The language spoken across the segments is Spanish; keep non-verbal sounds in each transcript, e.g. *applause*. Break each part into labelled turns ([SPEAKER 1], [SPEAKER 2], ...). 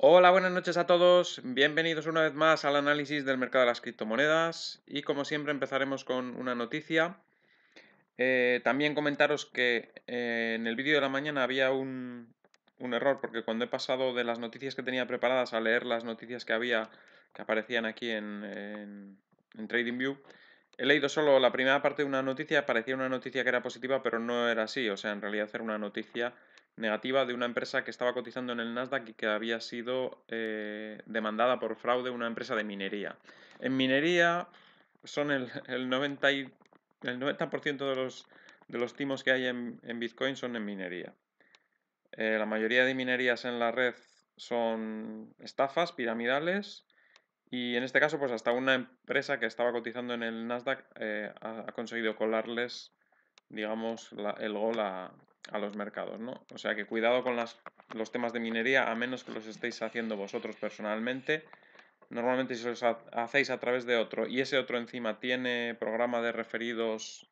[SPEAKER 1] Hola, buenas noches a todos. Bienvenidos una vez más al análisis del mercado de las criptomonedas. Y como siempre empezaremos con una noticia. Eh, también comentaros que eh, en el vídeo de la mañana había un, error porque cuando he pasado de las noticias que tenía preparadas a leer las noticias que había que aparecían aquí en, en, en TradingView, he leído solo la primera parte de una noticia, parecía una noticia que era positiva, pero no era así. O sea, en realidad era una noticia negativa de una empresa que estaba cotizando en el Nasdaq y que había sido eh, demandada por fraude una empresa de minería. En minería son el, 90, el 90 de, los, de timos que hay en, Bitcoin son en minería. Eh, la mayoría de minerías en la red son estafas piramidales y en este caso pues hasta una empresa que estaba cotizando en el Nasdaq eh, ha, conseguido colarles digamos, el gol a, a los mercados, ¿no? O sea que cuidado con las, los temas de minería, a menos que los estéis haciendo vosotros personalmente. Normalmente si los hacéis a través de otro y ese otro encima tiene programa de referidos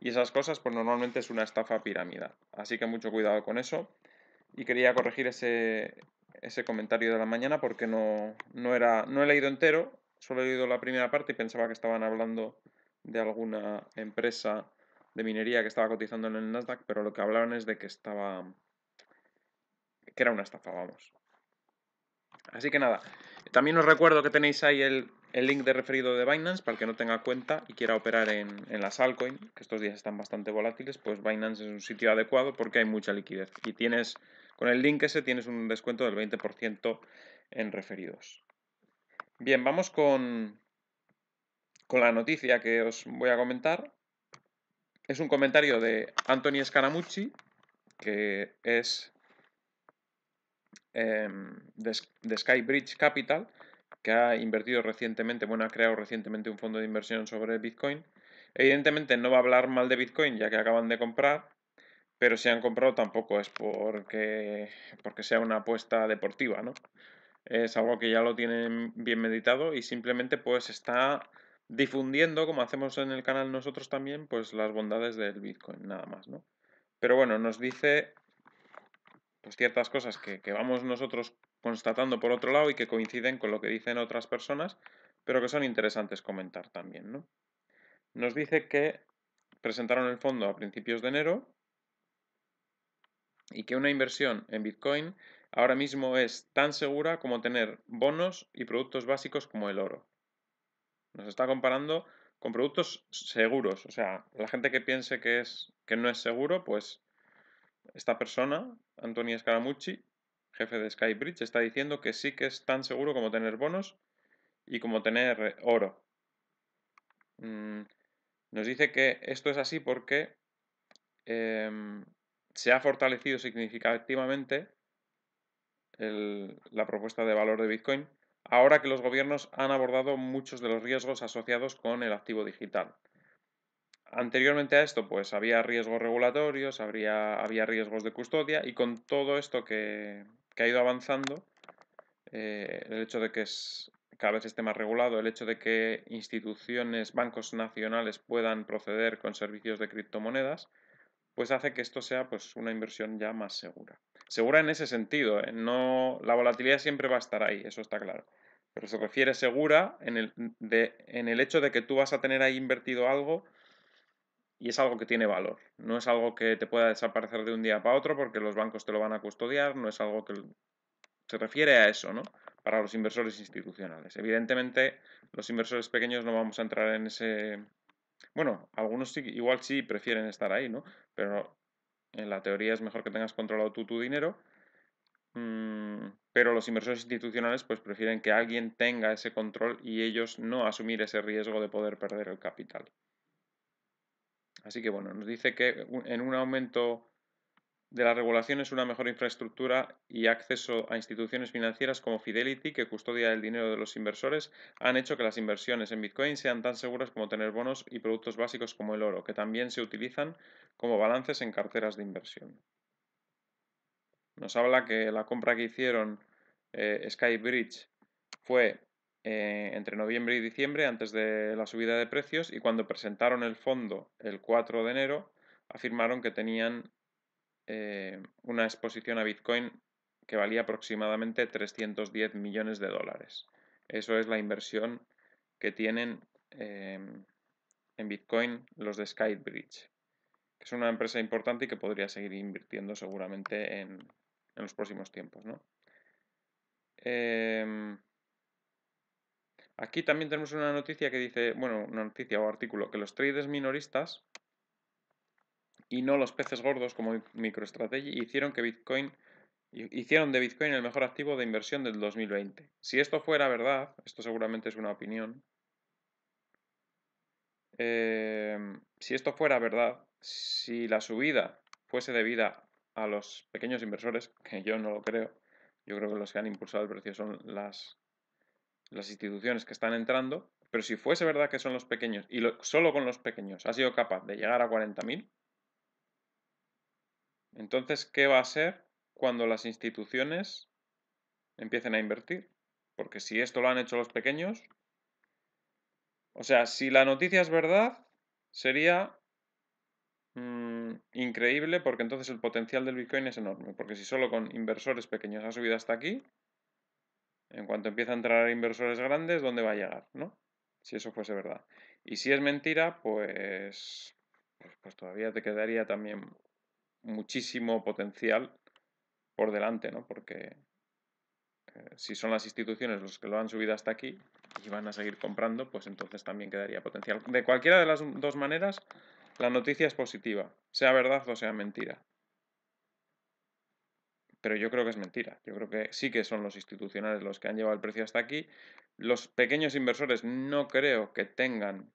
[SPEAKER 1] y esas cosas, pues normalmente es una estafa pirámida Así que mucho cuidado con eso. Y quería corregir ese, ese comentario de la mañana porque no, no, era, no he leído entero, solo he leído la primera parte y pensaba que estaban hablando de alguna empresa de minería que estaba cotizando en el Nasdaq, pero lo que hablaron es de que estaba. que era una estafa, vamos. Así que nada, también os recuerdo que tenéis ahí el, link de referido de Binance para el que no tenga cuenta y quiera operar en, en las altcoins, que estos días están bastante volátiles, pues Binance es un sitio adecuado porque hay mucha liquidez. Y tienes, con el link ese tienes un descuento del 20% en referidos. Bien, vamos con, con la noticia que os voy a comentar es un comentario de Anthony Scaramucci, que es em, de, Skybridge Capital, que ha invertido recientemente, bueno, ha creado recientemente un fondo de inversión sobre Bitcoin. Evidentemente no va a hablar mal de Bitcoin, ya que acaban de comprar, pero si han comprado tampoco es porque, porque sea una apuesta deportiva, ¿no? Es algo que ya lo tienen bien meditado y simplemente pues está difundiendo, como hacemos en el canal nosotros también, pues las bondades del Bitcoin, nada más, Pero bueno, nos dice pues ciertas cosas que, vamos nosotros constatando por otro lado y que coinciden con lo que dicen otras personas, pero que son interesantes comentar también, Nos dice que presentaron el fondo a principios de enero y que una inversión en Bitcoin ahora mismo es tan segura como tener bonos y productos básicos como el oro. Nos está comparando con productos seguros. O sea, la gente que piense que, es, que no es seguro, pues esta persona, Antonio Scaramucci, jefe de Skybridge, está diciendo que sí que es tan seguro como tener bonos y como tener oro. Mm, nos dice que esto es así porque em, se ha fortalecido significativamente la propuesta de valor de Bitcoin ahora que los gobiernos han abordado muchos de los riesgos asociados con el activo digital. Anteriormente a esto, pues había riesgos regulatorios, habría, había riesgos de custodia y con todo esto que, ha ido avanzando, eh, el hecho de que es, cada vez esté más regulado, el hecho de que instituciones, bancos nacionales puedan proceder con servicios de criptomonedas, pues hace que esto sea pues, una inversión ya más segura segura en ese sentido, ¿eh? no, la volatilidad siempre va a estar ahí, eso está claro. Pero se refiere segura en el, mm, de, en el hecho de que tú vas a tener ahí invertido algo y es algo que tiene valor. No es algo que te pueda desaparecer de un día para otro porque los bancos te lo van a custodiar, no es algo que se refiere a eso, ¿no? Para los inversores institucionales. Evidentemente, los inversores pequeños no vamos a entrar en ese bueno, algunos igual sí prefieren estar ahí, ¿no? Pero en la teoría es mejor que tengas controlado tú tu dinero, mm, pero los inversores institucionales pues prefieren que alguien tenga ese control y ellos no asumir ese riesgo de poder perder el capital. Así que bueno, nos dice que en un aumento de la regulación es una mejor infraestructura y acceso a instituciones financieras como Fidelity, que custodia el dinero de los inversores, han hecho que las inversiones en Bitcoin sean tan seguras como tener bonos y productos básicos como el oro, que también se utilizan como balances en carteras de inversión. Nos habla que la compra que hicieron eh, Skybridge fue eh, entre noviembre y diciembre, antes de la subida de precios, y cuando presentaron el fondo el 4 de enero, afirmaron que tenían eh, una exposición a Bitcoin que valía aproximadamente 310 millones de dólares. Eso es la inversión que tienen em, en Bitcoin los de Skybridge, que es una empresa importante y que podría seguir invirtiendo seguramente en, los próximos tiempos. ¿no? Em, aquí también tenemos una noticia que dice, bueno, una noticia o artículo, que los traders minoristas y no los peces gordos como microestrategia. hicieron que Bitcoin hicieron de Bitcoin el mejor activo de inversión del 2020. Si esto fuera verdad, esto seguramente es una opinión. Em, si esto fuera verdad, si la subida fuese debida a los pequeños inversores, que yo no lo creo, yo creo que los que han impulsado el precio son las, las instituciones que están entrando, pero si fuese verdad que son los pequeños y solo con los pequeños ha sido capaz de llegar a 40.000, entonces, ¿qué va a ser cuando las instituciones empiecen a invertir? Porque si esto lo han hecho los pequeños, o sea, si la noticia es verdad, sería mm, increíble porque entonces el potencial del Bitcoin es enorme. Porque si solo con inversores pequeños ha subido hasta aquí, en cuanto empieza a entrar inversores grandes, ¿dónde va a llegar? ¿No? Si eso fuese verdad. Y si es mentira, pues, pues, pues todavía te quedaría también muchísimo potencial por delante, ¿no? Porque eh, si son las instituciones los que lo han subido hasta aquí y van a seguir comprando, pues entonces también quedaría potencial. De cualquiera de las dos maneras, la noticia es positiva, sea verdad o sea mentira. Pero yo creo que es mentira. Yo creo que sí que son los institucionales los que han llevado el precio hasta aquí. Los pequeños inversores no creo que tengan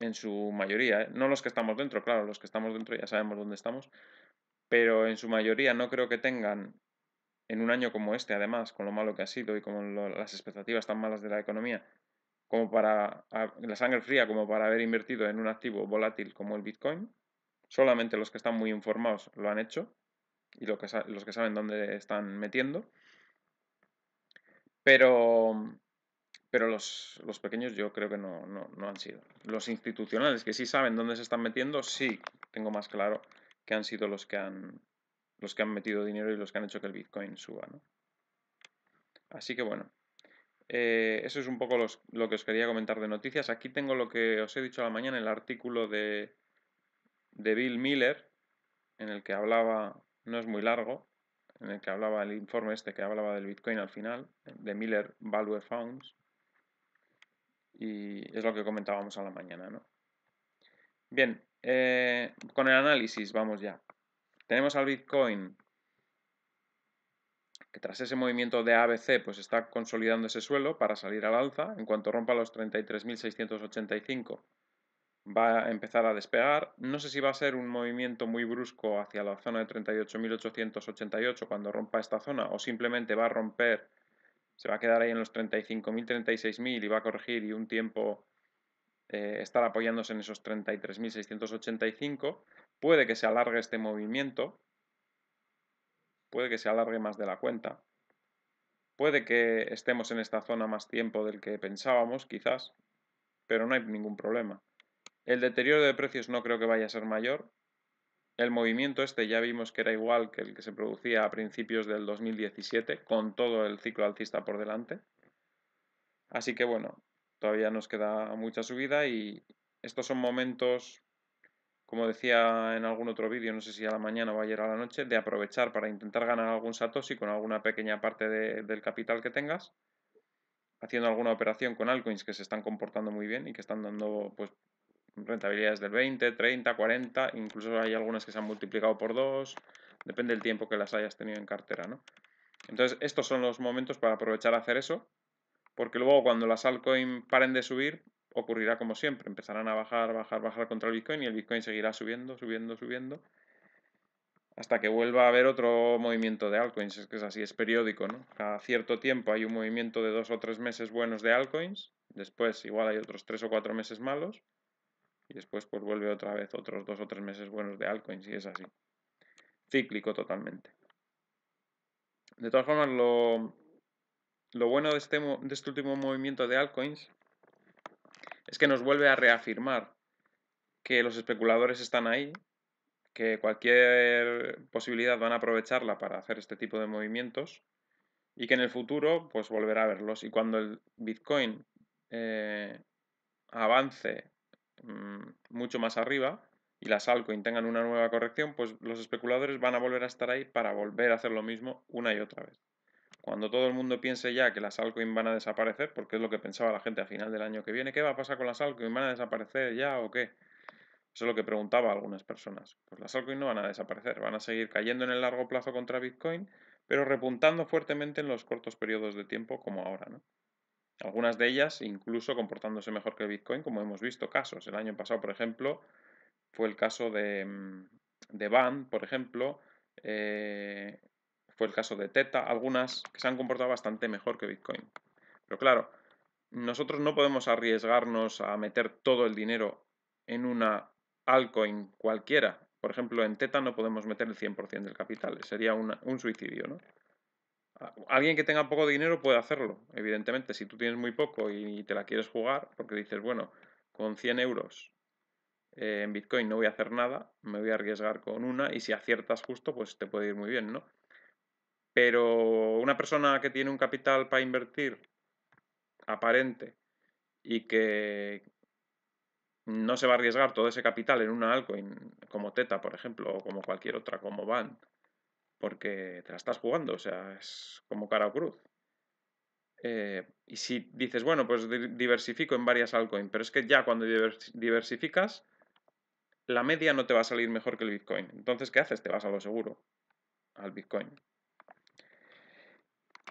[SPEAKER 1] en su mayoría, ¿eh? no los que estamos dentro, claro, los que estamos dentro ya sabemos dónde estamos, pero en su mayoría no creo que tengan en un año como este, además, con lo malo que ha sido y con las expectativas tan malas de la economía, como para la sangre fría, como para haber invertido en un activo volátil como el Bitcoin. Solamente los que están muy informados lo han hecho y lo que, los que saben dónde están metiendo. Pero pero los, pequeños yo creo que no, no, han sido. Los institucionales, que sí saben dónde se están metiendo, sí tengo más claro que han sido los que han, los que han metido dinero y los que han hecho que el Bitcoin suba. Así que bueno, eh, eso es un poco lo que os quería comentar de noticias. Aquí tengo lo que os he dicho a la mañana, el artículo de, de Bill Miller, en el que hablaba, no es muy largo, en el que hablaba el informe este que hablaba del Bitcoin al final, de Miller Value Founds y es lo que comentábamos a la mañana. Bien, eh, con el análisis vamos ya. Tenemos al Bitcoin que tras ese movimiento de ABC pues está consolidando ese suelo para salir al alza. En cuanto rompa los 33.685 va a empezar a despegar. No sé si va a ser un movimiento muy brusco hacia la zona de 38.888 cuando rompa esta zona o simplemente va a romper se va a quedar ahí en los 35.000, 36.000 y va a corregir y un tiempo eh, estar apoyándose en esos 33.685. Puede que se alargue este movimiento, puede que se alargue más de la cuenta, puede que estemos en esta zona más tiempo del que pensábamos, quizás, pero no hay ningún problema. El deterioro de precios no creo que vaya a ser mayor, el movimiento este ya vimos que era igual que el que se producía a principios del 2017, con todo el ciclo alcista por delante. Así que bueno, todavía nos queda mucha subida y estos son momentos, como decía en algún otro vídeo, no sé si a la mañana o ayer a la noche, de aprovechar para intentar ganar algún Satoshi con alguna pequeña parte del capital que tengas, haciendo alguna operación con altcoins que se están comportando muy bien y que están dando pues, rentabilidades del 20, 30, 40, incluso hay algunas que se han multiplicado por dos, depende del tiempo que las hayas tenido en cartera, ¿no? Entonces, estos son los momentos para aprovechar a hacer eso, porque luego cuando las altcoins paren de subir, ocurrirá como siempre, empezarán a bajar, bajar, bajar contra el Bitcoin y el Bitcoin seguirá subiendo, subiendo, subiendo, hasta que vuelva a haber otro movimiento de altcoins, es que es así, es periódico, ¿no? Cada cierto tiempo hay un movimiento de dos o tres meses buenos de altcoins, después igual hay otros tres o cuatro meses malos, y después pues vuelve otra vez otros dos o tres meses buenos de altcoins y es así. Cíclico totalmente. De todas formas, lo, bueno de este, de este último movimiento de altcoins es que nos vuelve a reafirmar que los especuladores están ahí, que cualquier posibilidad van a aprovecharla para hacer este tipo de movimientos y que en el futuro pues volverá a verlos. Y cuando el Bitcoin eh, avance Mm, mucho más arriba y las altcoins tengan una nueva corrección, pues los especuladores van a volver a estar ahí para volver a hacer lo mismo una y otra vez. Cuando todo el mundo piense ya que las altcoins van a desaparecer, porque es lo que pensaba la gente a final del año que viene, ¿qué va a pasar con las altcoins? ¿Van a desaparecer ya o qué? Eso es lo que preguntaba algunas personas. Pues las altcoins no van a desaparecer, van a seguir cayendo en el largo plazo contra Bitcoin, pero repuntando fuertemente en los cortos periodos de tiempo como ahora, ¿no? Algunas de ellas incluso comportándose mejor que Bitcoin, como hemos visto casos. El año pasado, por ejemplo, fue el caso de, mm, de BAN, por ejemplo, eh, fue el caso de Teta, algunas que se han comportado bastante mejor que Bitcoin. Pero claro, nosotros no podemos arriesgarnos a meter todo el dinero en una altcoin cualquiera. Por ejemplo, en Teta no podemos meter el 100% del capital, sería un suicidio, ¿no? alguien que tenga poco dinero puede hacerlo, evidentemente. Si tú tienes muy poco y te la quieres jugar, porque dices, bueno, con 100 euros eh, en Bitcoin no voy a hacer nada, me voy a arriesgar con una y si aciertas justo, pues te puede ir muy bien, ¿no? Pero una persona que tiene un capital para invertir aparente y que no se va a arriesgar todo ese capital en una altcoin como Teta, por ejemplo, o como cualquier otra, como Band porque te la estás jugando, o sea, es como cara o cruz. Eh, y si dices, bueno, pues diversifico en varias altcoins, pero es que ya cuando diversificas, la media no te va a salir mejor que el Bitcoin. Entonces, ¿qué haces? Te vas a lo seguro, al Bitcoin.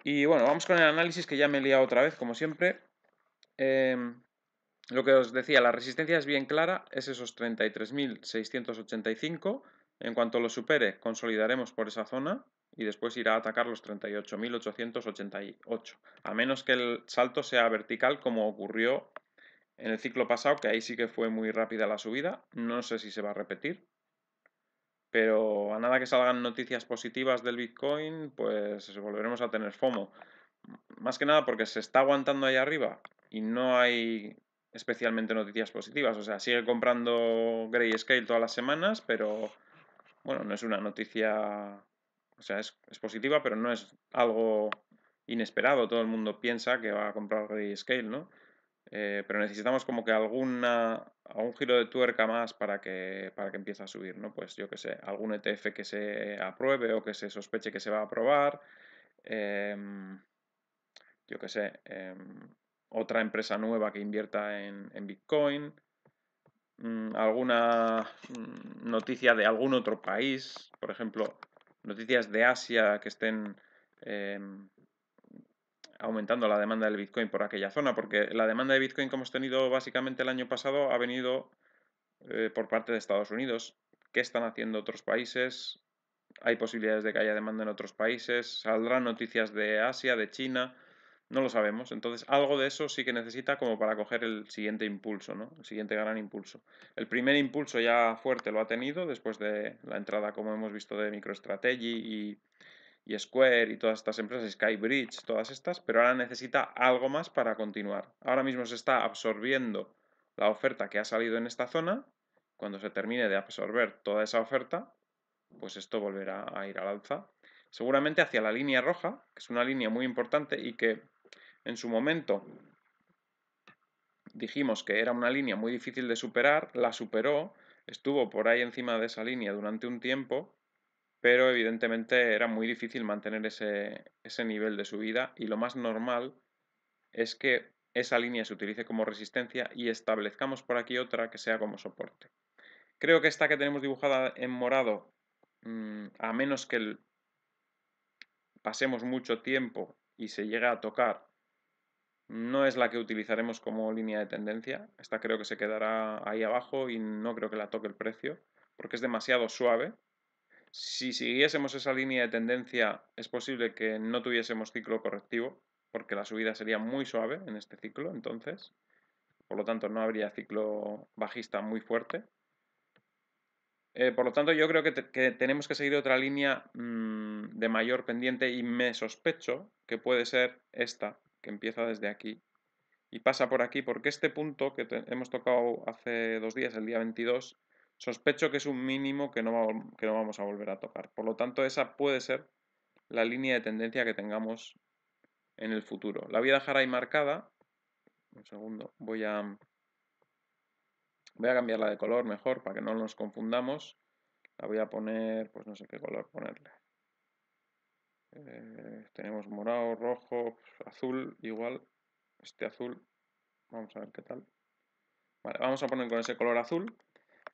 [SPEAKER 1] Y bueno, vamos con el análisis que ya me he liado otra vez, como siempre. Em, lo que os decía, la resistencia es bien clara, es esos 33.685 en cuanto lo supere, consolidaremos por esa zona y después irá a atacar los 38.888, a menos que el salto sea vertical como ocurrió en el ciclo pasado, que ahí sí que fue muy rápida la subida, no sé si se va a repetir, pero a nada que salgan noticias positivas del Bitcoin, pues volveremos a tener FOMO. Más que nada porque se está aguantando ahí arriba y no hay especialmente noticias positivas, o sea, sigue comprando Grayscale todas las semanas, pero bueno, no es una noticia, o sea, es, positiva, pero no es algo inesperado. Todo el mundo piensa que va a comprar re-scale, ¿no? Eh, pero necesitamos como que alguna, algún giro de tuerca más para que, para que empiece a subir, ¿no? Pues yo que sé, algún ETF que se apruebe o que se sospeche que se va a aprobar, em, yo que sé, em, otra empresa nueva que invierta en Bitcoin, Mm, alguna mm, noticia de algún otro país, por ejemplo, noticias de Asia que estén em, aumentando la demanda del Bitcoin por aquella zona, porque la demanda de Bitcoin que hemos tenido básicamente el año pasado ha venido eh, por parte de Estados Unidos. ¿Qué están haciendo otros países? ¿Hay posibilidades de que haya demanda en otros países? ¿Saldrán noticias de Asia, de China? No lo sabemos. Entonces, algo de eso sí que necesita como para coger el siguiente impulso, ¿no? El siguiente gran impulso. El primer impulso ya fuerte lo ha tenido después de la entrada, como hemos visto, de MicroStrategy y, y Square y todas estas empresas, Skybridge, todas estas, pero ahora necesita algo más para continuar. Ahora mismo se está absorbiendo la oferta que ha salido en esta zona. Cuando se termine de absorber toda esa oferta, pues esto volverá a ir al alza. Seguramente hacia la línea roja, que es una línea muy importante y que en su momento dijimos que era una línea muy difícil de superar, la superó, estuvo por ahí encima de esa línea durante un tiempo, pero evidentemente era muy difícil mantener ese, nivel de subida y lo más normal es que esa línea se utilice como resistencia y establezcamos por aquí otra que sea como soporte. Creo que esta que tenemos dibujada en morado, mm, a menos que pasemos mucho tiempo y se llegue a tocar, no es la que utilizaremos como línea de tendencia. Esta creo que se quedará ahí abajo y no creo que la toque el precio porque es demasiado suave. Si siguiésemos esa línea de tendencia es posible que no tuviésemos ciclo correctivo porque la subida sería muy suave en este ciclo entonces. Por lo tanto no habría ciclo bajista muy fuerte. Eh, por lo tanto, yo creo que, tenemos que seguir otra línea mm, de mayor pendiente y me sospecho que puede ser esta, que empieza desde aquí y pasa por aquí, porque este punto que hemos tocado hace dos días, el día 22, sospecho que es un mínimo que no, que no vamos a volver a tocar. Por lo tanto, esa puede ser la línea de tendencia que tengamos en el futuro. La voy a dejar ahí marcada. Un segundo, voy a, voy a cambiarla de color mejor para que no nos confundamos. La voy a poner, pues no sé qué color ponerle. Eh, tenemos morado, rojo, azul, igual, este azul, vamos a ver qué tal. Vale, vamos a poner con ese color azul.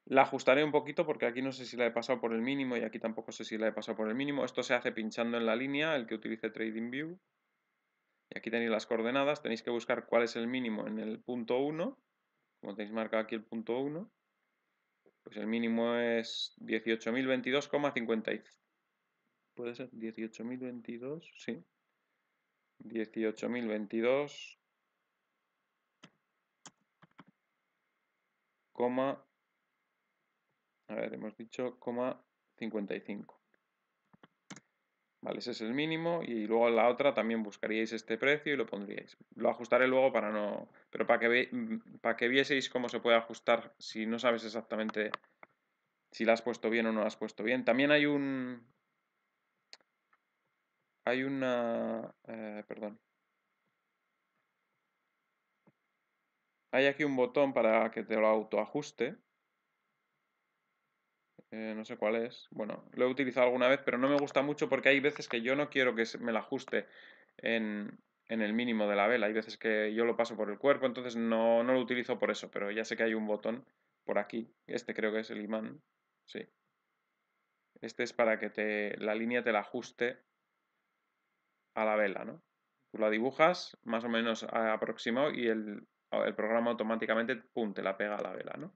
[SPEAKER 1] La ajustaré un poquito porque aquí no sé si la he pasado por el mínimo y aquí tampoco sé si la he pasado por el mínimo. Esto se hace pinchando en la línea, el que utilice TradingView. Y aquí tenéis las coordenadas, tenéis que buscar cuál es el mínimo en el punto 1. Como tenéis marcado aquí el punto 1. Pues el mínimo es 18.022,55 puede ser 18.022, sí. 18.022, coma, a ver, hemos dicho, coma 55. Vale, ese es el mínimo y luego en la otra también buscaríais este precio y lo pondríais. Lo ajustaré luego para no... Pero para que, ve... Mm, para que vieseis cómo se puede ajustar si no sabes exactamente si la has puesto bien o no la has puesto bien. También hay un hay una... Eh, perdón. Hay aquí un botón para que te lo autoajuste. Eh, no sé cuál es. Bueno, lo he utilizado alguna vez, pero no me gusta mucho porque hay veces que yo no quiero que me lo ajuste en, el mínimo de la vela. Hay veces que yo lo paso por el cuerpo, entonces no, lo utilizo por eso, pero ya sé que hay un botón por aquí. Este creo que es el imán. Sí. Este es para que te, la línea te la ajuste a la vela, ¿no? Tú la dibujas más o menos aproximado y el, programa automáticamente, punte, te la pega a la vela, ¿no?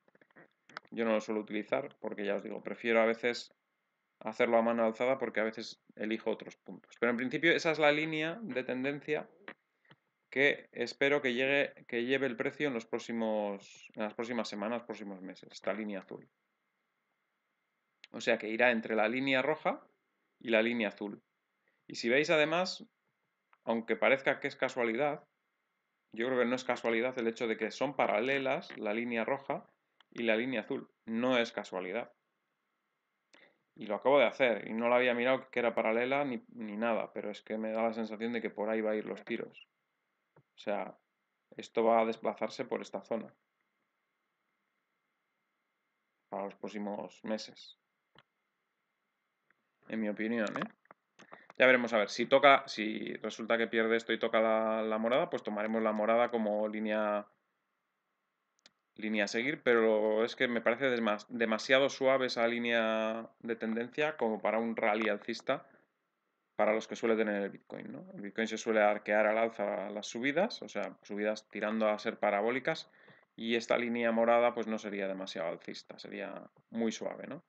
[SPEAKER 1] Yo no lo suelo utilizar porque ya os digo, prefiero a veces hacerlo a mano alzada porque a veces elijo otros puntos. Pero en principio esa es la línea de tendencia que espero que, llegue, que lleve el precio en, los próximos, en las próximas semanas, próximos meses, esta línea azul. O sea que irá entre la línea roja y la línea azul. Y si veis además, aunque parezca que es casualidad, yo creo que no es casualidad el hecho de que son paralelas la línea roja y la línea azul. No es casualidad. Y lo acabo de hacer y no la había mirado que era paralela ni, ni nada, pero es que me da la sensación de que por ahí va a ir los tiros. O sea, esto va a desplazarse por esta zona para los próximos meses. En mi opinión, ¿eh? Ya veremos a ver. Si toca, si resulta que pierde esto y toca la, morada, pues tomaremos la morada como línea línea a seguir, pero es que me parece demasiado suave esa línea de tendencia como para un rally alcista para los que suele tener el Bitcoin. El Bitcoin se suele arquear al alza las subidas, o sea, subidas tirando a ser parabólicas, y esta línea morada pues no sería demasiado alcista, sería muy suave. ¿no?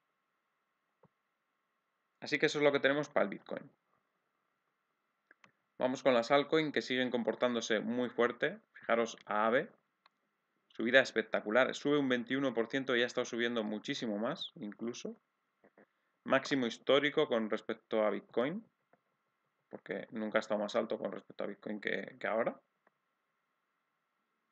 [SPEAKER 1] Así que eso es lo que tenemos para el Bitcoin. Vamos con las altcoins que siguen comportándose muy fuerte. Fijaros a AVE. Subida espectacular. Sube un 21% y ha estado subiendo muchísimo más incluso. Máximo histórico con respecto a Bitcoin. Porque nunca ha estado más alto con respecto a Bitcoin que, ahora.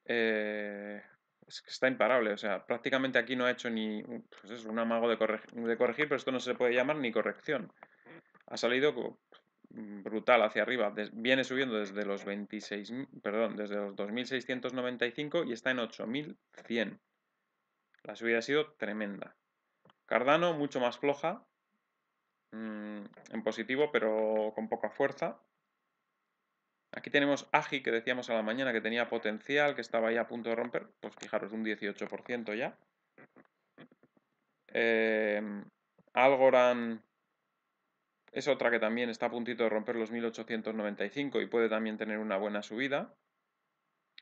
[SPEAKER 1] Eh, es que está imparable. O sea, prácticamente aquí no ha hecho ni... es pues un amago de, corregir, de corregir, pero esto no se puede llamar ni corrección. Ha salido Mm, brutal hacia arriba. viene subiendo desde los 26, perdón, desde los 2.695 y está en 8.100. La subida ha sido tremenda. Cardano mucho más floja, mm, en positivo, pero con poca fuerza. Aquí tenemos AGI, que decíamos a la mañana que tenía potencial, que estaba ya a punto de romper. Pues fijaros, un 18% ya. Eh, Algorand es otra que también está a puntito de romper los 1895 y puede también tener una buena subida.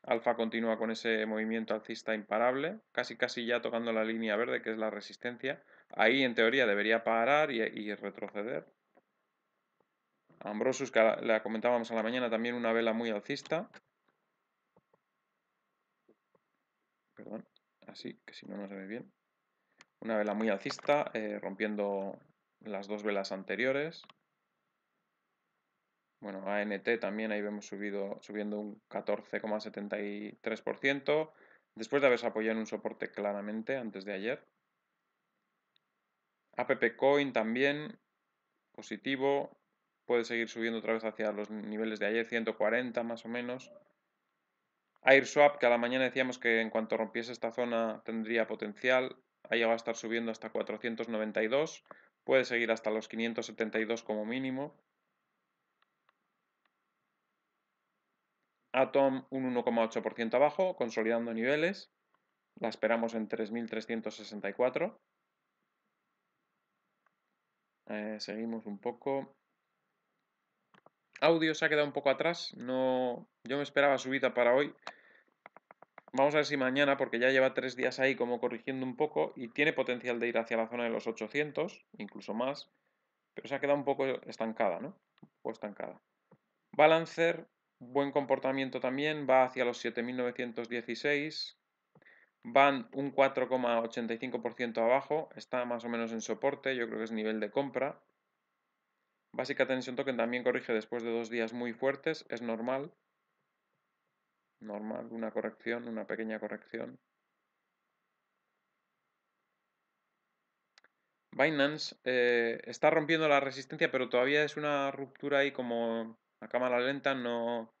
[SPEAKER 1] Alfa continúa con ese movimiento alcista imparable, casi casi ya tocando la línea verde que es la resistencia. Ahí en teoría debería parar y, retroceder. Ambrosus, que le comentábamos a la mañana, también una vela muy alcista. Perdón, así que si no, no se ve bien. Una vela muy alcista, eh, rompiendo las dos velas anteriores. Bueno, ANT también ahí vemos subido, subiendo un 14,73%, después de haberse apoyado en un soporte claramente antes de ayer. APP Coin también, positivo, puede seguir subiendo otra vez hacia los niveles de ayer, 140 más o menos. AirSwap, que a la mañana decíamos que en cuanto rompiese esta zona tendría potencial, ha va a estar subiendo hasta 492 puede seguir hasta los 572 como mínimo. Atom un 1,8% abajo, consolidando niveles. La esperamos en 3.364. Eh, seguimos un poco. Audio se ha quedado un poco atrás. No, yo me esperaba subida para hoy, Vamos a ver si mañana, porque ya lleva tres días ahí como corrigiendo un poco y tiene potencial de ir hacia la zona de los 800, incluso más, pero se ha quedado un poco estancada, ¿no? O estancada. Balancer, buen comportamiento también, va hacia los 7916, van un 4,85% abajo, está más o menos en soporte, yo creo que es nivel de compra. Básica Tension Token también corrige después de dos días muy fuertes, es normal normal, una corrección, una pequeña corrección. Binance eh, está rompiendo la resistencia, pero todavía es una ruptura ahí como la cámara lenta, no,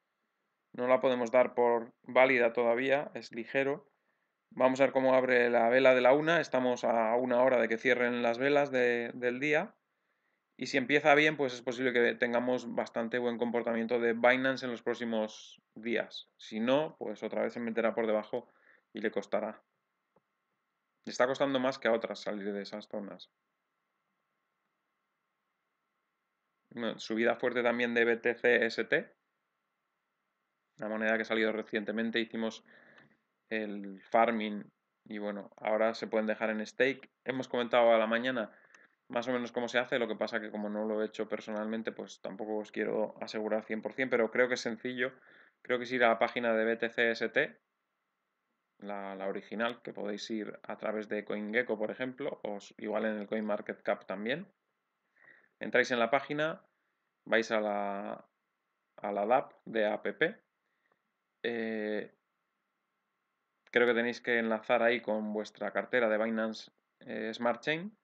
[SPEAKER 1] la podemos dar por válida todavía, es ligero. Vamos a ver cómo abre la vela de la una, estamos a una hora de que cierren las velas del día. Y si empieza bien, pues es posible que tengamos bastante buen comportamiento de Binance en los próximos días. Si no, pues otra vez se meterá por debajo y le costará. Le está costando más que a otras salir de esas zonas. subida fuerte también de BTCST, la moneda que ha salido recientemente. Hicimos el farming y bueno, ahora se pueden dejar en stake. Hemos comentado a la mañana más o menos cómo se hace, lo que pasa que como no lo he hecho personalmente, pues tampoco os quiero asegurar 100%, pero creo que es sencillo. Creo que es ir a la página de BTCST, la, original, que podéis ir a través de CoinGecko, por ejemplo, o igual en el CoinMarketCap también. Entráis en la página, vais a la, a la DAP de APP. Eh, creo que tenéis que enlazar ahí con vuestra cartera de Binance eh, Smart Chain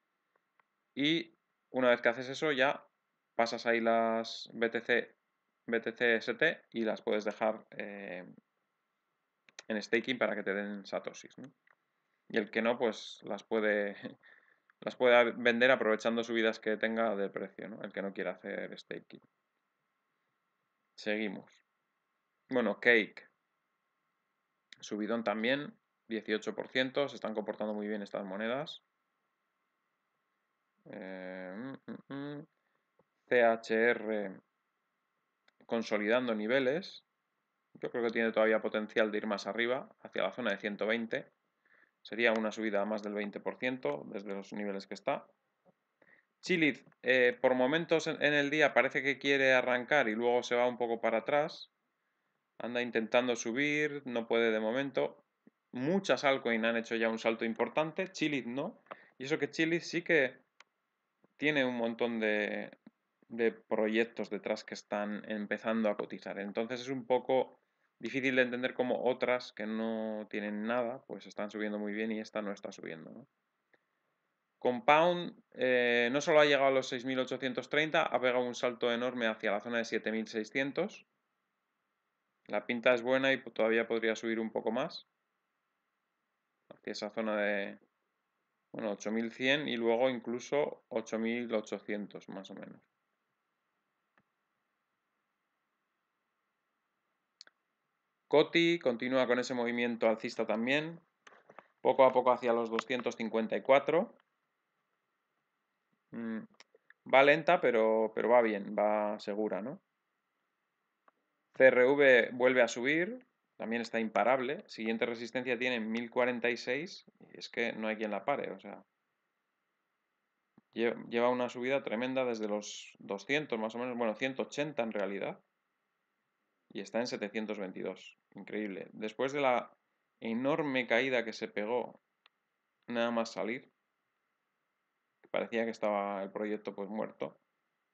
[SPEAKER 1] y una vez que haces eso ya pasas ahí las BTC, BTCST y las puedes dejar eh, en staking para que te den satosis. Y el que no, pues las puede, *laughs* las puede vender aprovechando subidas que tenga de precio, el que no quiera hacer staking. Seguimos. Bueno, Cake. Subidón también, 18%. Se están comportando muy bien estas monedas eh, mm, mm, mm. CHR consolidando niveles. Yo creo que tiene todavía potencial de ir más arriba, hacia la zona de 120. Sería una subida a más del 20% desde los niveles que está. Chilith, eh, por momentos en, el día parece que quiere arrancar y luego se va un poco para atrás. Anda intentando subir, no puede de momento. Muchas altcoins han hecho ya un salto importante, Chilith no. Y eso que Chilith sí que tiene un montón de, proyectos detrás que están empezando a cotizar. Entonces es un poco difícil de entender cómo otras que no tienen nada, pues están subiendo muy bien y esta no está subiendo. Compound eh, no solo ha llegado a los 6.830, ha pegado un salto enorme hacia la zona de 7.600. La pinta es buena y todavía podría subir un poco más. Hacia esa zona de bueno, 8100 y luego incluso 8800 más o menos. Coti continúa con ese movimiento alcista también, poco a poco hacia los 254. Mm, va lenta, pero, pero va bien, va segura, ¿no? CRV vuelve a subir, también está imparable. Siguiente resistencia tiene 1046 y es que no hay quien la pare, o sea. Lleva una subida tremenda desde los 200 más o menos, bueno, 180 en realidad. Y está en 722, increíble. Después de la enorme caída que se pegó nada más salir, parecía que estaba el proyecto pues muerto,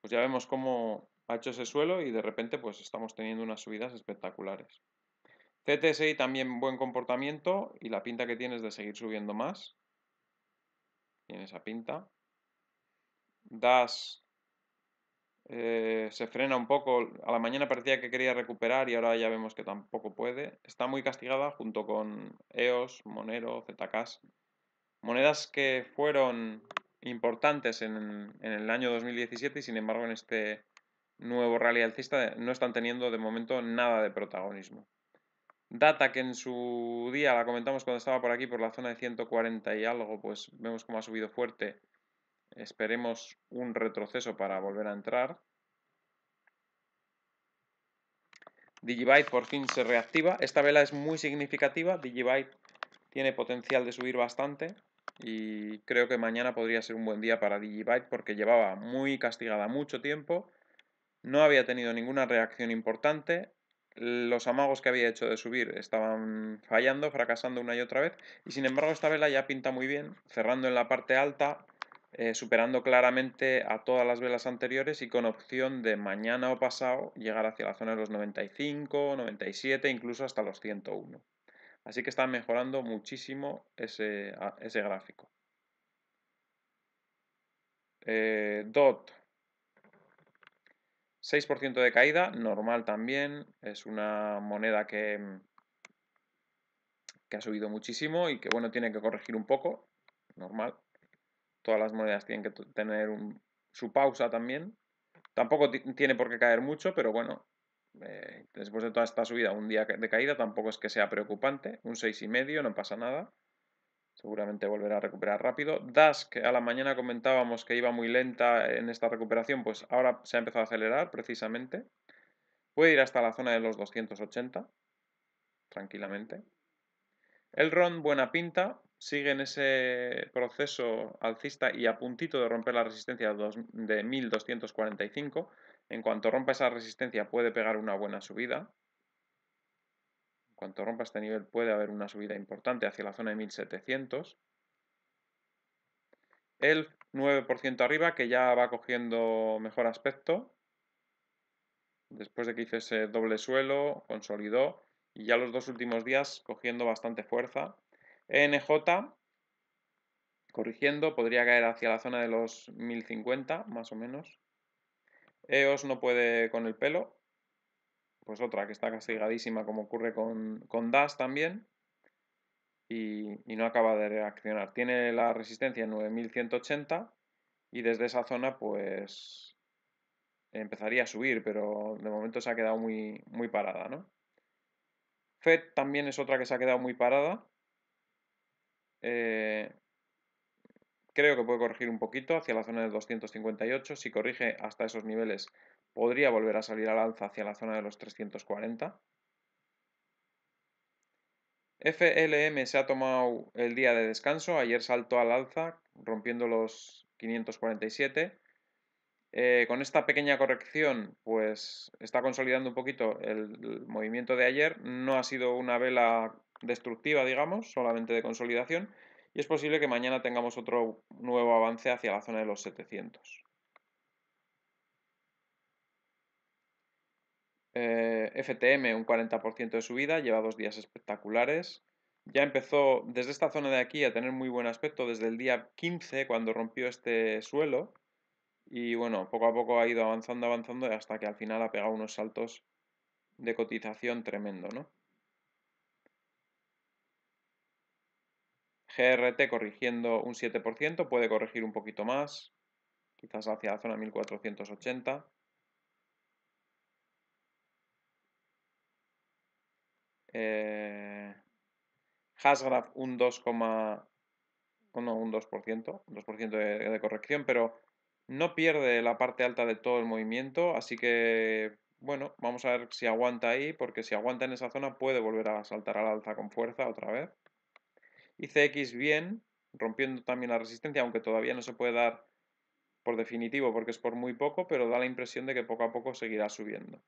[SPEAKER 1] pues ya vemos cómo ha hecho ese suelo y de repente pues estamos teniendo unas subidas espectaculares. TTSI también buen comportamiento y la pinta que tienes de seguir subiendo más. Tiene esa pinta. DAS eh, se frena un poco. A la mañana parecía que quería recuperar y ahora ya vemos que tampoco puede. Está muy castigada junto con EOS, Monero, ZK. Monedas que fueron importantes en, en, el año 2017 y sin embargo en este nuevo rally alcista no están teniendo de momento nada de protagonismo. Data que en su día la comentamos cuando estaba por aquí por la zona de 140 y algo, pues vemos cómo ha subido fuerte. Esperemos un retroceso para volver a entrar. Digibyte por fin se reactiva. Esta vela es muy significativa. Digibyte tiene potencial de subir bastante y creo que mañana podría ser un buen día para Digibyte porque llevaba muy castigada mucho tiempo, no había tenido ninguna reacción importante los amagos que había hecho de subir estaban fallando, fracasando una y otra vez, y sin embargo esta vela ya pinta muy bien, cerrando en la parte alta, eh, superando claramente a todas las velas anteriores y con opción de mañana o pasado llegar hacia la zona de los 95, 97, incluso hasta los 101. Así que está mejorando muchísimo ese, gráfico. Eh, DOT 6% de caída, normal también, es una moneda que, que ha subido muchísimo y que bueno, tiene que corregir un poco, normal. Todas las monedas tienen que tener su pausa también. Tampoco tiene por qué caer mucho, pero bueno, eh, después de toda esta subida, un día de caída tampoco es que sea preocupante, un 6,5 no pasa nada seguramente volverá a recuperar rápido. Dask a la mañana comentábamos que iba muy lenta en esta recuperación, pues ahora se ha empezado a acelerar precisamente. Puede ir hasta la zona de los 280, tranquilamente. El RON, buena pinta, sigue en ese proceso alcista y a puntito de romper la resistencia de 1245. En cuanto rompa esa resistencia puede pegar una buena subida cuanto rompa este nivel puede haber una subida importante hacia la zona de 1700. El 9% arriba que ya va cogiendo mejor aspecto. Después de que hice ese doble suelo, consolidó y ya los dos últimos días cogiendo bastante fuerza. E Nj corrigiendo, podría caer hacia la zona de los 1050 más o menos. EOS no puede con el pelo, pues otra que está castigadísima como ocurre con, DAS también y, no acaba de reaccionar. Tiene la resistencia en 9180 y desde esa zona pues empezaría a subir, pero de momento se ha quedado muy, muy parada, FED también es otra que se ha quedado muy parada. Eh, creo que puede corregir un poquito hacia la zona de 258. Si corrige hasta esos niveles podría volver a salir al alza hacia la zona de los 340. FLM se ha tomado el día de descanso, ayer saltó al alza rompiendo los 547. Eh, con esta pequeña corrección, pues está consolidando un poquito el movimiento de ayer. No ha sido una vela destructiva, digamos, solamente de consolidación. Y es posible que mañana tengamos otro nuevo avance hacia la zona de los 700. Eh, FTM un 40% de subida, lleva dos días espectaculares. Ya empezó desde esta zona de aquí a tener muy buen aspecto desde el día 15 cuando rompió este suelo. Y bueno, poco a poco ha ido avanzando, avanzando hasta que al final ha pegado unos saltos de cotización tremendo, ¿no? GRT corrigiendo un 7%, puede corregir un poquito más, quizás hacia la zona 1480. Eh, Hasgraph un 2, un 2%, 2% de, corrección, pero no pierde la parte alta de todo el movimiento, así que, bueno, vamos a ver si aguanta ahí, porque si aguanta en esa zona puede volver a saltar al alza con fuerza otra vez. Y CX bien, rompiendo también la resistencia, aunque todavía no se puede dar por definitivo porque es por muy poco, pero da la impresión de que poco a poco seguirá subiendo.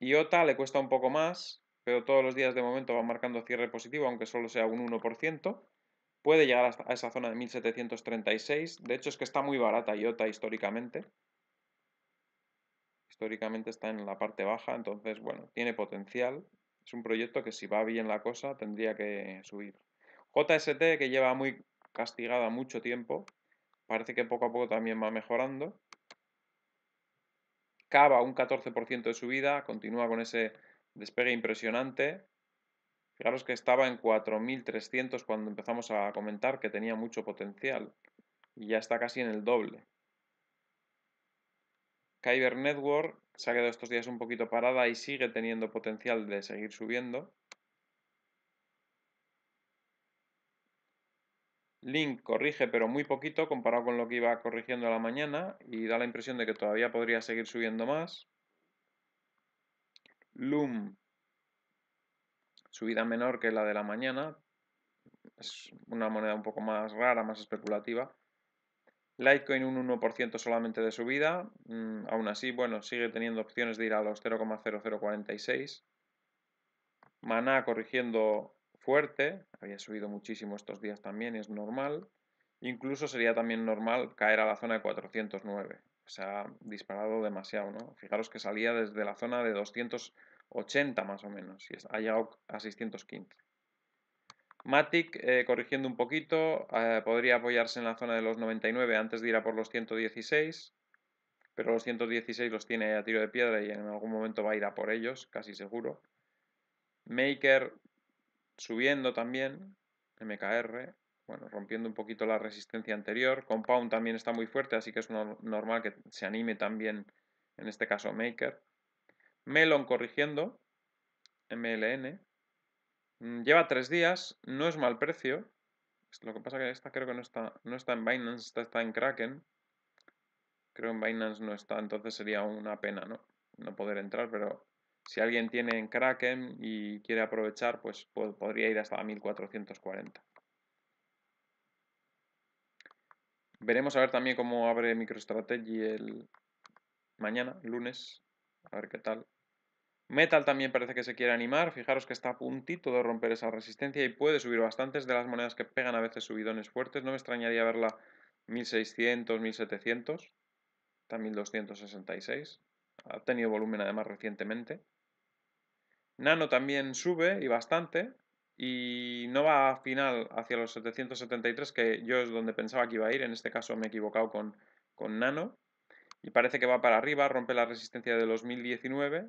[SPEAKER 1] IOTA le cuesta un poco más, pero todos los días de momento va marcando cierre positivo, aunque solo sea un 1%. Puede llegar a esa zona de 1736. De hecho, es que está muy barata IOTA históricamente. Históricamente está en la parte baja, entonces, bueno, tiene potencial. Es un proyecto que si va bien la cosa tendría que subir. JST, que lleva muy castigada mucho tiempo, parece que poco a poco también va mejorando. Cava un 14% de subida, continúa con ese despegue impresionante. Fijaros que estaba en 4.300 cuando empezamos a comentar que tenía mucho potencial y ya está casi en el doble. Kyber Network se ha quedado estos días un poquito parada y sigue teniendo potencial de seguir subiendo. Link corrige, pero muy poquito comparado con lo que iba corrigiendo a la mañana y da la impresión de que todavía podría seguir subiendo más. Loom, subida menor que la de la mañana. Es una moneda un poco más rara, más especulativa. Litecoin un 1% solamente de subida. Mm, aún así, bueno, sigue teniendo opciones de ir a los 0,0046. Maná corrigiendo fuerte, había subido muchísimo estos días también, es normal. Incluso sería también normal caer a la zona de 409. Se ha disparado demasiado, ¿no? Fijaros que salía desde la zona de 280 más o menos y ha llegado a 615. Matic, eh, corrigiendo un poquito, eh, podría apoyarse en la zona de los 99 antes de ir a por los 116, pero los 116 los tiene a tiro de piedra y en algún momento va a ir a por ellos, casi seguro. Maker subiendo también, MKR, bueno, rompiendo un poquito la resistencia anterior. Compound también está muy fuerte, así que es normal que se anime también, en este caso, Maker. Melon corrigiendo, MLN. Mm, lleva tres días, no es mal precio. Lo que pasa que esta creo que no está, no está en Binance, esta está en Kraken. Creo en Binance no está, entonces sería una pena, No poder entrar, pero si alguien tiene en Kraken y quiere aprovechar, pues podría ir hasta 1440. Veremos a ver también cómo abre MicroStrategy el mañana, lunes, a ver qué tal. Metal también parece que se quiere animar, fijaros que está a puntito de romper esa resistencia y puede subir bastantes de las monedas que pegan a veces subidones fuertes, no me extrañaría verla 1600, 1700, está 1266, ha tenido volumen además recientemente. Nano también sube y bastante y no va al final hacia los 773 que yo es donde pensaba que iba a ir, en este caso me he equivocado con, con Nano y parece que va para arriba, rompe la resistencia de los 1019,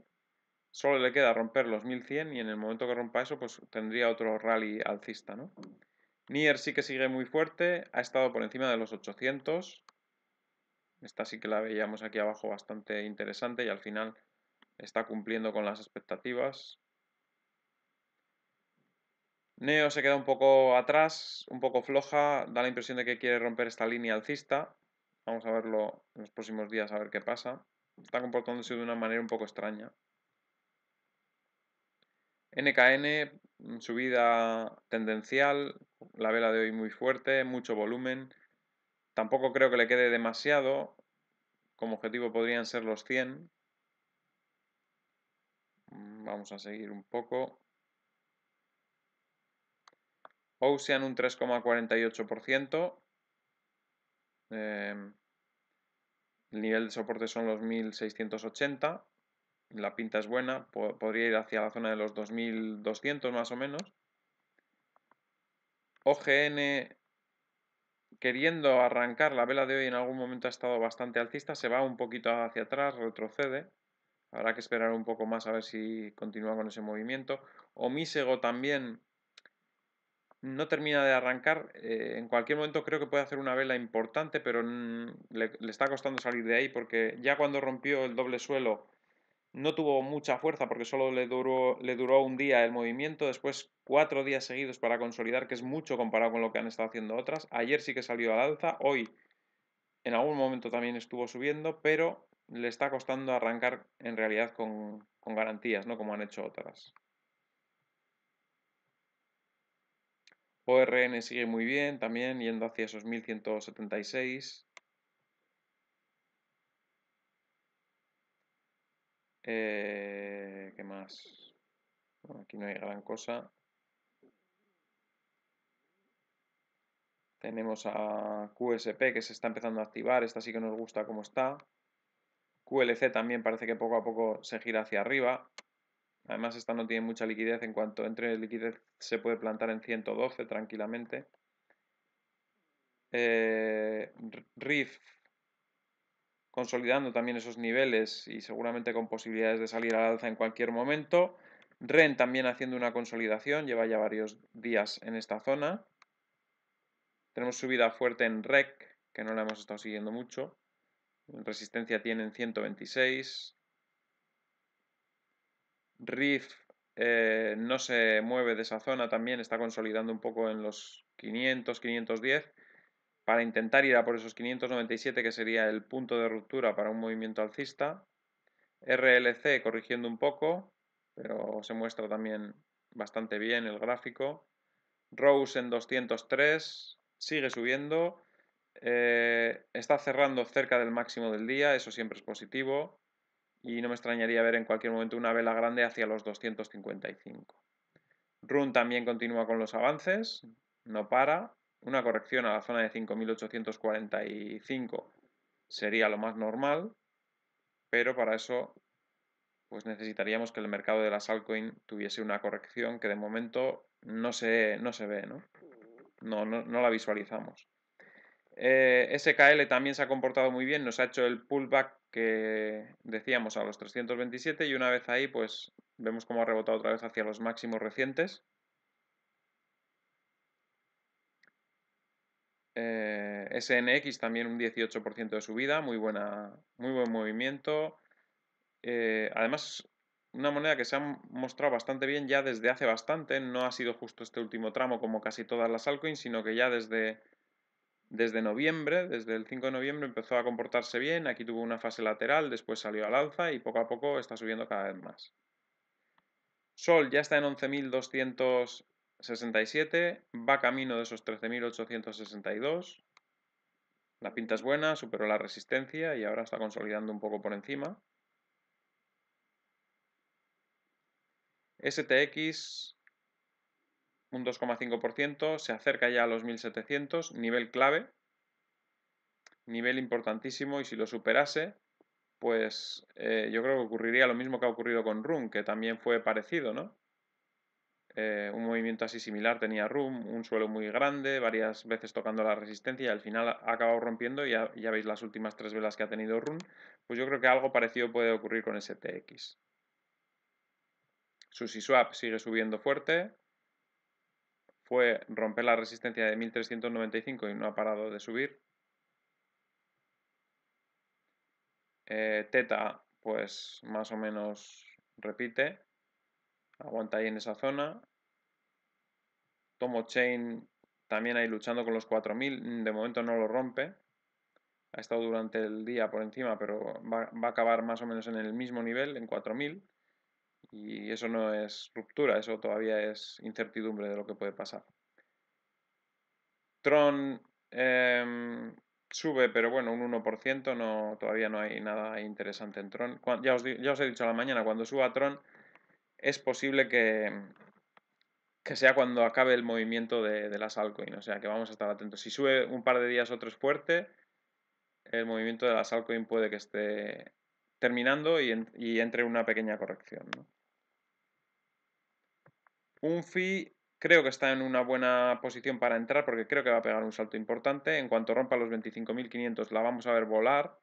[SPEAKER 1] solo le queda romper los 1100 y en el momento que rompa eso pues tendría otro rally alcista, ¿no? Nier sí que sigue muy fuerte, ha estado por encima de los 800, esta sí que la veíamos aquí abajo bastante interesante y al final está cumpliendo con las expectativas. Neo se queda un poco atrás, un poco floja, da la impresión de que quiere romper esta línea alcista. Vamos a verlo en los próximos días a ver qué pasa. Está comportándose de una manera un poco extraña. NKN, subida tendencial, la vela de hoy muy fuerte, mucho volumen. Tampoco creo que le quede demasiado. Como objetivo podrían ser los 100, Mm, vamos a seguir un poco. Ocean un 3,48%. Em, el nivel de soporte son los 1680. La pinta es buena. podría ir hacia la zona de los 2200 más o menos. OGN queriendo arrancar la vela de hoy en algún momento ha estado bastante alcista. Se va un poquito hacia atrás, retrocede. Habrá que esperar un poco más a ver si continúa con ese movimiento. Omisego también no termina de arrancar. Eh, en cualquier momento creo que puede hacer una vela importante, pero le, está costando salir de ahí porque ya cuando rompió el doble suelo no tuvo mucha fuerza porque solo le duró, le duró un día el movimiento, después cuatro días seguidos para consolidar, que es mucho comparado con lo que han estado haciendo otras. Ayer sí que salió al alza, hoy en algún momento también estuvo subiendo, pero le está costando arrancar en realidad con, garantías, ¿no? Como han hecho otras. ORN sigue muy bien también, yendo hacia esos 1176. Eh, ¿Qué más? aquí no hay gran cosa. Tenemos a QSP que se está empezando a activar. Esta sí que nos gusta como está. QLC también parece que poco a poco se gira hacia arriba. Además, esta no tiene mucha liquidez. En cuanto entre liquidez, se puede plantar en 112 tranquilamente. Eh, RIF consolidando también esos niveles y seguramente con posibilidades de salir al alza en cualquier momento. REN también haciendo una consolidación, lleva ya varios días en esta zona. Tenemos subida fuerte en REC, que no la hemos estado siguiendo mucho resistencia tienen 126. RIF no se mueve de esa zona también, está consolidando un poco en los 500, 510 para intentar ir a por esos 597 que sería el punto de ruptura para un movimiento alcista. RLC corrigiendo un poco, pero se muestra también bastante bien el gráfico. Rose en 203 sigue subiendo eh, está cerrando cerca del máximo del día, eso siempre es positivo. Y no me extrañaría ver en cualquier momento una vela grande hacia los 255. RUN también continúa con los avances, no para. Una corrección a la zona de 5845 sería lo más normal, pero para eso pues necesitaríamos que el mercado de las altcoins tuviese una corrección que de momento no se, no se ve, No, no, no la visualizamos. Eh, SKL también se ha comportado muy bien, nos ha hecho el pullback que decíamos a los 327 y una vez ahí pues vemos cómo ha rebotado otra vez hacia los máximos recientes. Eh, SNX también un 18% de subida, muy, buena, muy buen movimiento. Eh, además, una moneda que se ha mostrado bastante bien ya desde hace bastante, no ha sido justo este último tramo como casi todas las altcoins, sino que ya desde desde noviembre, desde el 5 de noviembre empezó a comportarse bien, aquí tuvo una fase lateral, después salió al alza y poco a poco está subiendo cada vez más. Sol ya está en 11.267, va camino de esos 13.862. La pinta es buena, superó la resistencia y ahora está consolidando un poco por encima. STX un 2,5%, se acerca ya a los 1700, nivel clave, nivel importantísimo y si lo superase, pues eh, yo creo que ocurriría lo mismo que ha ocurrido con Run que también fue parecido, ¿no? Eh, un movimiento así similar tenía Run un suelo muy grande, varias veces tocando la resistencia y al final ha acabado rompiendo y ya, veis las últimas tres velas que ha tenido Run pues yo creo que algo parecido puede ocurrir con STX. SWAP sigue subiendo fuerte, fue romper la resistencia de 1395 y no ha parado de subir. Eh, teta, pues más o menos repite, aguanta ahí en esa zona. Tomo Chain también ahí luchando con los 4000, de momento no lo rompe. Ha estado durante el día por encima, pero va a acabar más o menos en el mismo nivel, en 4000. Y eso no es ruptura, eso todavía es incertidumbre de lo que puede pasar. Tron em, sube, pero bueno, un 1%, no, todavía no hay nada interesante en Tron. ya, os, ya os, he dicho a la mañana, cuando suba Tron es posible que, que sea cuando acabe el movimiento de, de las altcoins, o sea que vamos a estar atentos. Si sube un par de días otro es fuerte, el movimiento de las altcoins puede que esté terminando y, entre una pequeña corrección. Un fi creo que está en una buena posición para entrar porque creo que va a pegar un salto importante. En cuanto rompa los 25.500 la vamos a ver volar,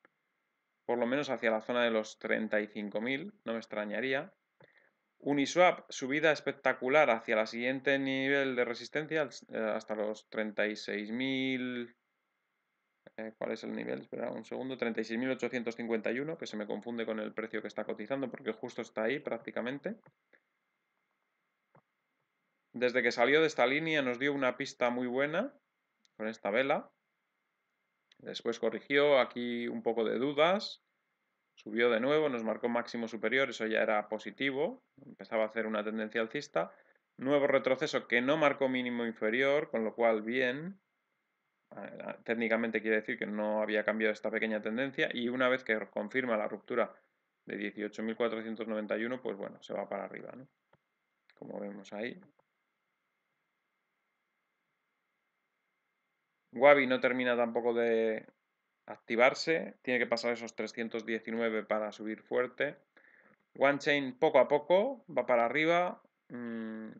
[SPEAKER 1] por lo menos hacia la zona de los 35.000, no me extrañaría. Uniswap, subida espectacular hacia el siguiente nivel de resistencia, eh, hasta los 36.000. Eh, cuál es el nivel, espera un segundo, 36.851, que se me confunde con el precio que está cotizando porque justo está ahí prácticamente. Desde que salió de esta línea nos dio una pista muy buena con esta vela. Después corrigió aquí un poco de dudas, subió de nuevo, nos marcó máximo superior, eso ya era positivo, empezaba a hacer una tendencia alcista. Nuevo retroceso que no marcó mínimo inferior, con lo cual bien, técnicamente quiere decir que no había cambiado esta pequeña tendencia y una vez que confirma la ruptura de 18.491, pues bueno, se va para arriba, Como vemos ahí. Wabi no termina tampoco de activarse, tiene que pasar esos 319 para subir fuerte. one Chain poco a poco va para arriba. Mm,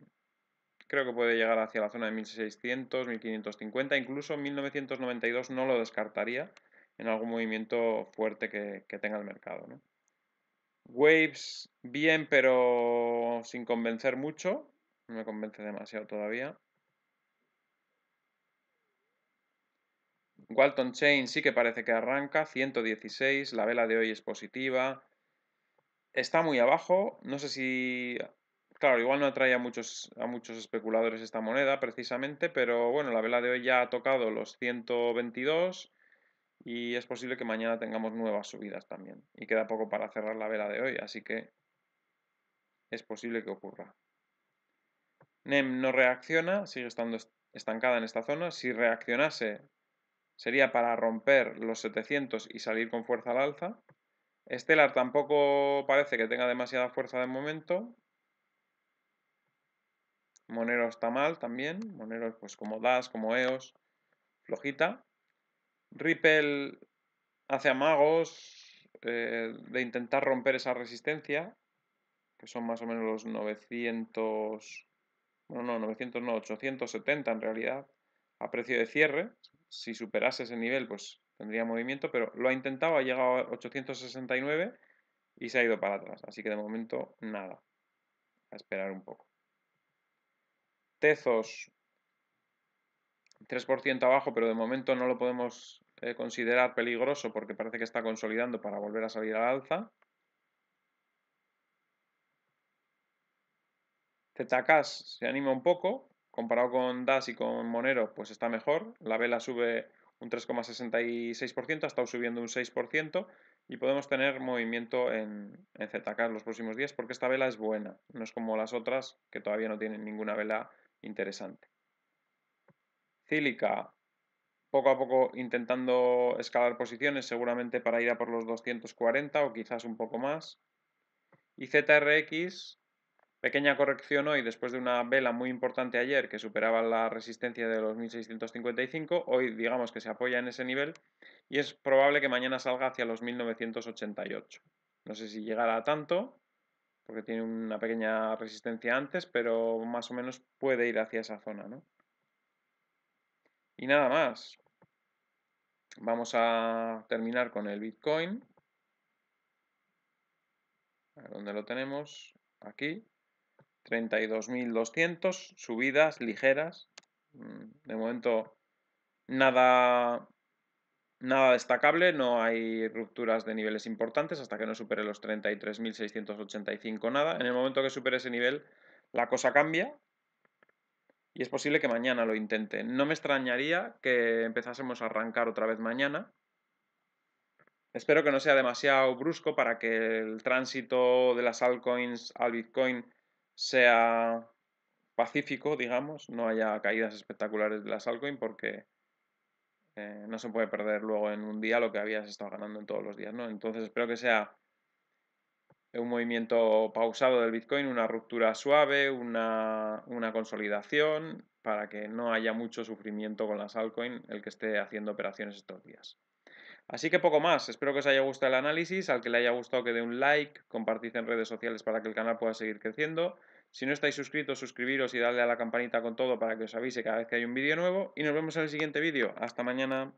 [SPEAKER 1] Creo que puede llegar hacia la zona de 1600, 1550, incluso 1992 no lo descartaría en algún movimiento fuerte que, tenga el mercado. Waves bien, pero sin convencer mucho. No me convence demasiado todavía. Walton Chain sí que parece que arranca, 116, la vela de hoy es positiva. Está muy abajo, no sé si Claro, igual no atrae a muchos, a muchos especuladores esta moneda precisamente, pero bueno, la vela de hoy ya ha tocado los 122 y es posible que mañana tengamos nuevas subidas también. Y queda poco para cerrar la vela de hoy, así que es posible que ocurra. NEM no reacciona, sigue estando estancada en esta zona. Si reaccionase, sería para romper los 700 y salir con fuerza al alza. Stellar tampoco parece que tenga demasiada fuerza de momento, Monero está mal también. Monero pues como DAS, como EOS, flojita. Ripple hace amagos eh, de intentar romper esa resistencia, que son más o menos los 900, bueno, no, 900 no, 870 en realidad, a precio de cierre. Si superase ese nivel, pues tendría movimiento, pero lo ha intentado, ha llegado a 869 y se ha ido para atrás. Así que de momento, nada. A esperar un poco. Tezos 3% abajo, pero de momento no lo podemos eh, considerar peligroso porque parece que está consolidando para volver a salir al alza. Zcash se anima un poco, comparado con DAS y con Monero, pues está mejor. La vela sube un 3,66%, ha estado subiendo un 6% y podemos tener movimiento en, en los próximos días porque esta vela es buena, no es como las otras que todavía no tienen ninguna vela interesante. Cílica, poco a poco intentando escalar posiciones, seguramente para ir a por los 240 o quizás un poco más. Y ZRX, pequeña corrección hoy después de una vela muy importante ayer que superaba la resistencia de los 1655, hoy digamos que se apoya en ese nivel y es probable que mañana salga hacia los 1988. No sé si llegará a tanto, porque tiene una pequeña resistencia antes, pero más o menos puede ir hacia esa zona, ¿no? Y nada más. Vamos a terminar con el Bitcoin. A ver, ¿Dónde lo tenemos? Aquí. 32.200, subidas ligeras. Mm, de momento, nada Nada destacable, no hay rupturas de niveles importantes hasta que no supere los 33.685 nada. En el momento que supere ese nivel, la cosa cambia y es posible que mañana lo intente. No me extrañaría que empezásemos a arrancar otra vez mañana. Espero que no sea demasiado brusco para que el tránsito de las altcoins al Bitcoin sea pacífico, digamos, no haya caídas espectaculares de las altcoins porque eh, no se puede perder luego en un día lo que habías estado ganando en todos los días, ¿no? Entonces espero que sea un movimiento pausado del Bitcoin, una ruptura suave, una, una consolidación, para que no haya mucho sufrimiento con las altcoins el que esté haciendo operaciones estos días. Así que poco más, espero que os haya gustado el análisis, al que le haya gustado que dé un like, compartid en redes sociales para que el canal pueda seguir creciendo si no estáis suscritos, suscribiros y darle a la campanita con todo para que os avise cada vez que hay un vídeo nuevo. Y nos vemos en el siguiente vídeo. Hasta mañana.